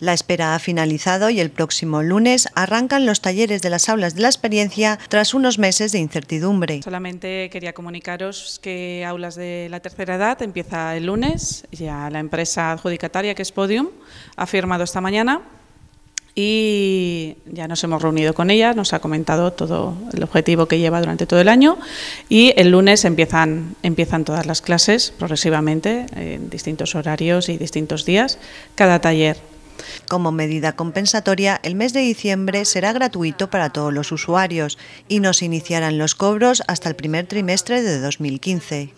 La espera ha finalizado y el próximo lunes arrancan los talleres de las aulas de la experiencia tras unos meses de incertidumbre. Solamente quería comunicaros que Aulas de la Tercera Edad empieza el lunes. Ya la empresa adjudicataria, que es Podium, ha firmado esta mañana y ya nos hemos reunido con ella, nos ha comentado todo el objetivo que lleva durante todo el año y el lunes empiezan, empiezan todas las clases progresivamente en distintos horarios y distintos días, cada taller. Como medida compensatoria, el mes de diciembre será gratuito para todos los usuarios y nos iniciarán los cobros hasta el primer trimestre de 2015.